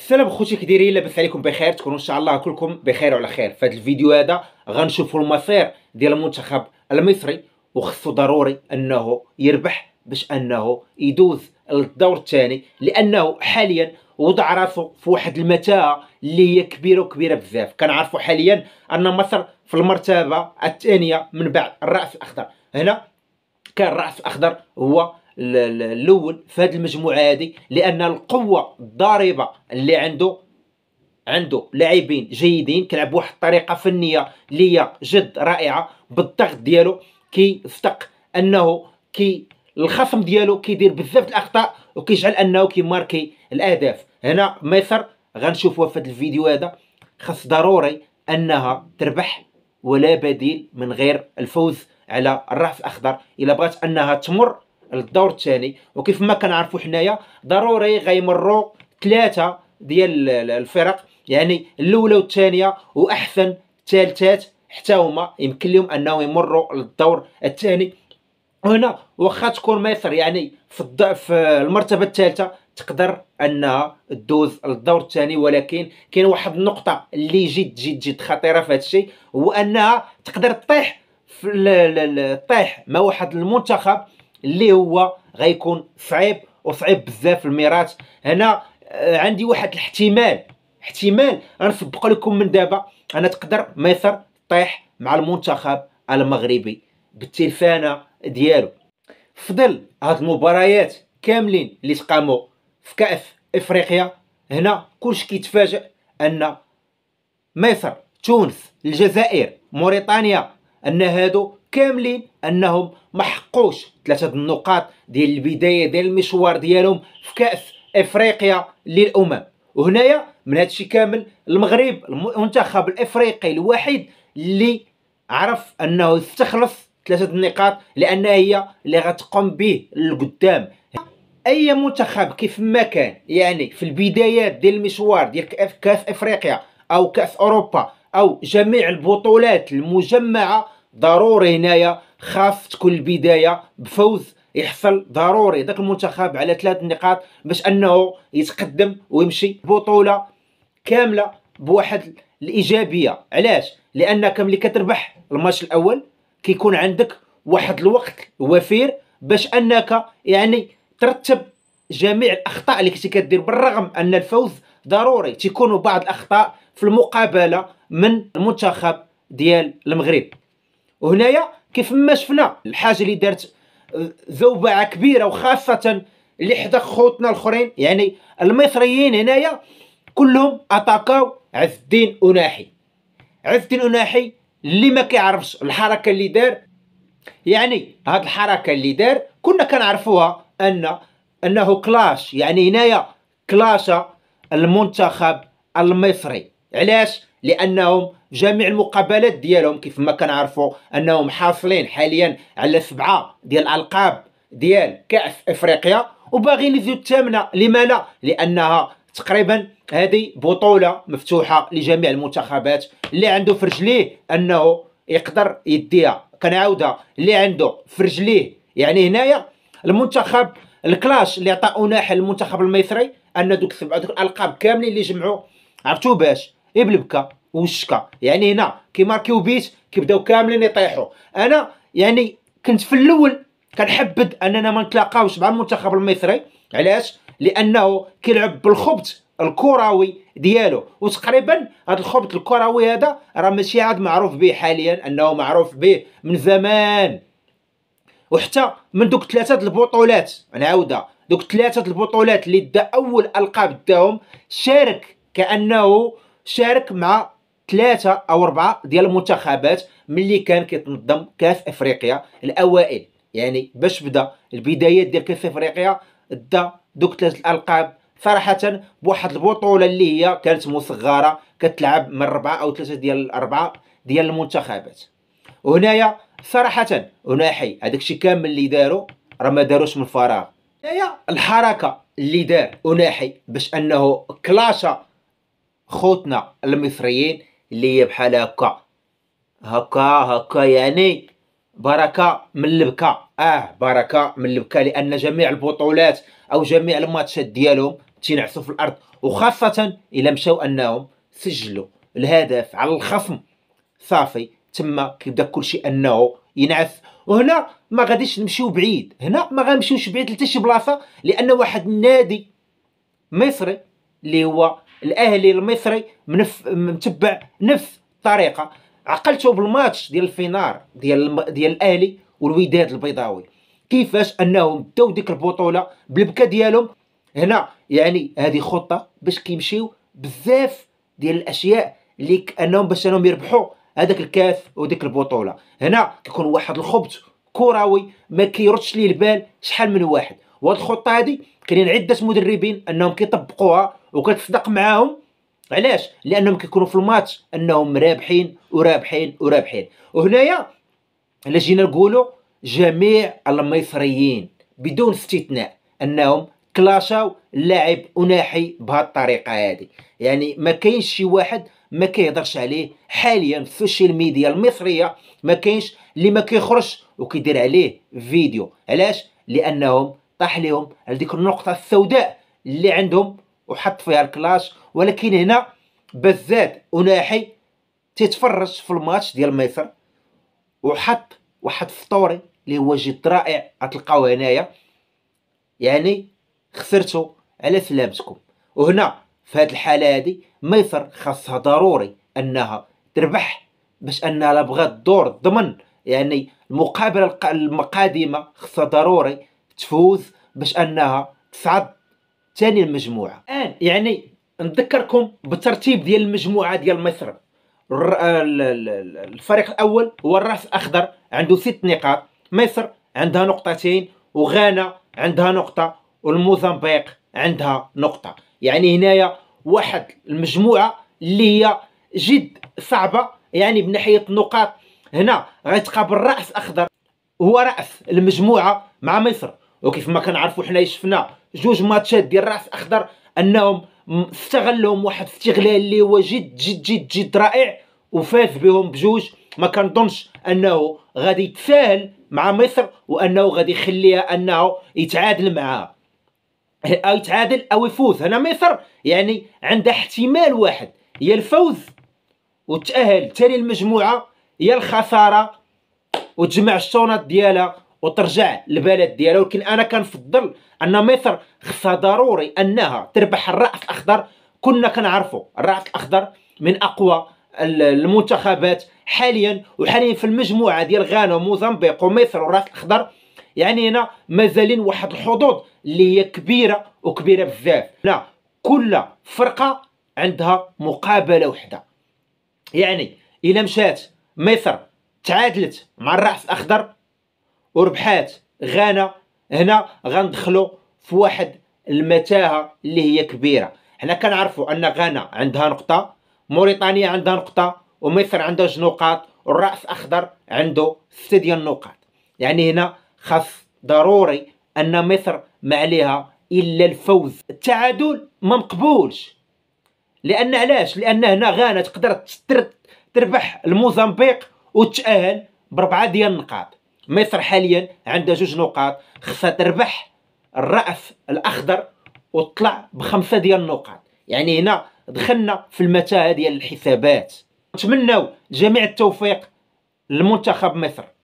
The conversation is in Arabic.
السلام خوتي كديرين لاباس عليكم بخير تكونوا ان شاء الله كلكم بخير وعلى خير في هذا الفيديو هذا غنشوفوا المصير ديال المنتخب المصري وخصو ضروري انه يربح باش انه يدوز للدور الثاني لانه حاليا وضع راسو في واحد المتاهه اللي هي كبيره وكبيره بزاف كنعرفوا حاليا ان مصر في المرتبه الثانيه من بعد الراس الاخضر هنا كان الراس الاخضر هو الاول في هذه المجموعه هذه لان القوه الضاربه اللي عنده عنده لاعبين جيدين كيلعب بواحد الطريقه فنيه اللي هي جد رائعه بالضغط ديالو كيفتق انه كي الخصم ديالو كيدير بزاف الاخطاء وكيجعل انه كيماركي الاهداف هنا مصر غنشوفوها في هذا الفيديو هذا خاص ضروري انها تربح ولا بديل من غير الفوز على الرأس الاخضر الا بغات انها تمر للدور الثاني وكيف ما كنعرفوا حنايا ضروري غيمروا ثلاثه ديال الفرق يعني الاولى والثانيه واحسن الثالثات حتى هما يمكن لهم انهم يمروا للدور الثاني هنا واخا تكون مصر يعني في, في المرتبه الثالثه تقدر انها دوز للدور الثاني ولكن كاين واحد النقطه اللي جد جد جد خطيره في هذا الشيء هو انها تقدر تطيح في طيح مع واحد المنتخب اللي هو غيكون صعيب وصعيب بزاف الميراث هنا آه، عندي واحد الاحتمال احتمال غنسبق لكم من دابا انا تقدر مصر طيح مع المنتخب المغربي بالتلفانه ديالو فضل هاد المباريات كاملين اللي تقاموا في كاس افريقيا هنا كلش كيتفاجئ ان مصر تونس الجزائر موريتانيا ان هادو كاملين انهم ما حقوش ثلاثه النقاط ديال البدايه ديال المشوار ديالهم في كاس افريقيا للامم وهنايا من هادشي كامل المغرب المنتخب الافريقي الوحيد اللي عرف انه استخلص ثلاثه النقاط لانها هي اللي غتقوم به للقدام اي منتخب كيف ما كان يعني في البدايات ديال المشوار ديال كاس افريقيا او كاس اوروبا او جميع البطولات المجمعه ضروري هنايا خاف تكون البدايه بفوز يحصل ضروري ذاك المنتخب على ثلاث نقاط باش انه يتقدم ويمشي بطوله كامله بواحد الايجابيه علاش لانك ملي كتربح الماتش الاول كيكون عندك واحد الوقت وفير باش انك يعني ترتب جميع الاخطاء اللي كنتي كدير بالرغم ان الفوز ضروري تيكونوا بعض الاخطاء في المقابله من المنتخب ديال المغرب وهنايا كيف ما شفنا الحاجه اللي دارت آه، ذوبعه كبيره وخاصه اللي حدا خوتنا الاخرين يعني المصريين هنايا كلهم اتاكاو عز الدين اناحي عز الدين اناحي اللي ما كيعرفش الحركه اللي دار يعني هاد الحركه اللي دار كنا كنعرفوها ان انه كلاش يعني هنايا كلاشا المنتخب المصري علاش لانهم جميع المقابلات ديالهم كيف ما كنعرفوا انهم حاصلين حاليا على سبعه ديال الالقاب ديال كاس افريقيا وباغيين يزيدوا الثامنه لما لا لانها تقريبا هذه بطوله مفتوحه لجميع المنتخبات اللي عنده في رجليه انه يقدر يديها كنعاودها اللي عنده في رجليه يعني هنايا المنتخب الكلاش اللي عطاونا حل المنتخب المصري ان دوك سبعه دوك الالقاب كاملين اللي جمعوا عرفتوا باش إيه بالبكا والشكا يعني هنا كيماركيو بيت كيبداو كاملين يطيحوا انا يعني كنت في الاول كنحبد اننا ما نتلاقاوش مع المنتخب المصري علاش لانه كيلعب بالخبط الكروي ديالو وتقريبا هذا الخبط الكروي هذا راه ماشي عاد معروف به حاليا انه معروف به من زمان وحتى من دوك ثلاثه البطولات نعاودها دوك ثلاثه البطولات اللي دا اول القاب داهم شارك كانه شارك مع ثلاثة أو أربعة ديال المنتخبات ملي كان كيتنظم كاس أفريقيا الأوائل يعني باش بدا البدايات ديال كاس أفريقيا دا دوك ثلاثة الألقاب صراحة بواحد البطولة اللي هي كانت مصغرة كتلعب من أربعة أو ثلاثة ديال الأربعة ديال المنتخبات وهنايا صراحة حي هذاك الشيء كامل اللي داروا راه ما داروش من فراغ هنايا الحركة اللي دار أناحي باش أنه كلاشا خوتنا المصريين اللي هي بحال هكا هكا هكا يعني بركه من البكا اه بركه من البكا لان جميع البطولات او جميع الماتشات ديالهم تينعسوا في الارض وخاصه الا مشاو انهم سجلوا الهدف على الخصم صافي تما كيبدا كلشي انه ينعس وهنا ما غاديش نمشيو بعيد هنا ما غنمشيوش بعيد لتا شي بلاصه لان واحد النادي مصري اللي هو الاهلي المصري منف متبع نفس الطريقه عقلته بالماتش ديال الفينار ديال ديال الاهلي والوداد البيضاوي كيفاش انهم داو ديك البطوله بالبكا ديالهم هنا يعني هذه خطه باش كيمشيو بزاف ديال الاشياء اللي كانهم باش انهم يربحوا هذاك الكاس وديك البطوله هنا كيكون واحد الخبط كروي ما كيردش ليه البال شحال من واحد وهاد الخطه هادي كاينين عده مدربين انهم كيطبقوها وكتصدق معاهم علاش لانهم كيكونوا في الماتش انهم رابحين ورابحين ورابحين وهنايا الا جينا نقولوا جميع المصريين بدون استثناء انهم كلاشاو لاعب اناحي بهاد الطريقه هذه يعني ما كاينش شي واحد ما كيهضرش عليه حاليا في السوشيال ميديا المصريه ما كاينش اللي ما كيخرجش وكيدير عليه فيديو علاش لانهم طاح ليهم على ديك النقطه السوداء اللي عندهم وحط فيها الكلاش ولكن هنا بزاد اناحي تيتفرج في الماتش ديال مصر وحط واحد فطوري اللي هو جد رائع غتلقاوه هنايا يعني خسرتو على سلامتكم وهنا في هذه الحاله هذه مصر خاصها ضروري انها تربح باش انها لبغات دور ضمن يعني المقابله القادمه خاصها ضروري تفوز باش انها تصعد ثاني المجموعه الان آه، يعني نذكركم بالترتيب ديال المجموعه ديال مصر آه، الفريق الاول هو الراس الاخضر عنده ست نقاط مصر عندها نقطتين وغانا عندها نقطه والموزمبيق عندها نقطه يعني هنايا واحد المجموعه اللي هي جد صعبه يعني من ناحيه النقاط هنا غيتقابل الراس الاخضر هو راس المجموعه مع مصر وكيف ما كنعرفوا حنايا شفنا جوج ماتشات ديال راس اخضر انهم استغلهم واحد استغلال اللي هو جد جد جد جد رائع وفاز بهم بجوج ما كنظنش انه غادي يتساهل مع مصر وانه غادي يخليها انه يتعادل معها او يتعادل او يفوز هنا مصر يعني عندها احتمال واحد يا الفوز وتاهل ثاني المجموعه يا الخساره وتجمع الشونات ديالها وترجع للبلد ديالها ولكن انا كنفضل ان مصر خصها ضروري انها تربح الرأس الاخضر كنا كنعرفوا الرأس الاخضر من اقوى المنتخبات حاليا وحاليا في المجموعه ديال غانا وموزمبيق ومصر والراس الاخضر يعني هنا مازالين واحد الحظوظ اللي هي كبيره وكبيره بزاف لا كل فرقه عندها مقابله وحده يعني الا مشات مصر تعادلت مع الراس الاخضر وربحات غانا هنا غندخلوا في واحد المتاهه اللي هي كبيره حنا كنعرفوا ان غانا عندها نقطه موريتانيا عندها نقطه ومصر عندها جوج نقاط والراس الاخضر عنده سته ديال النقاط يعني هنا خاص ضروري ان مصر ما عليها الا الفوز التعادل ما مقبولش لان علاش لان هنا غانا تقدر تربح الموزمبيق وتتاهل بربعه ديال النقاط مصر حاليا عندها جوج نقاط خصها تربح الراس الاخضر وتطلع بخمسه ديال النقاط يعني هنا دخلنا في المتاهه ديال الحسابات نتمناو جميع التوفيق لمنتخب مصر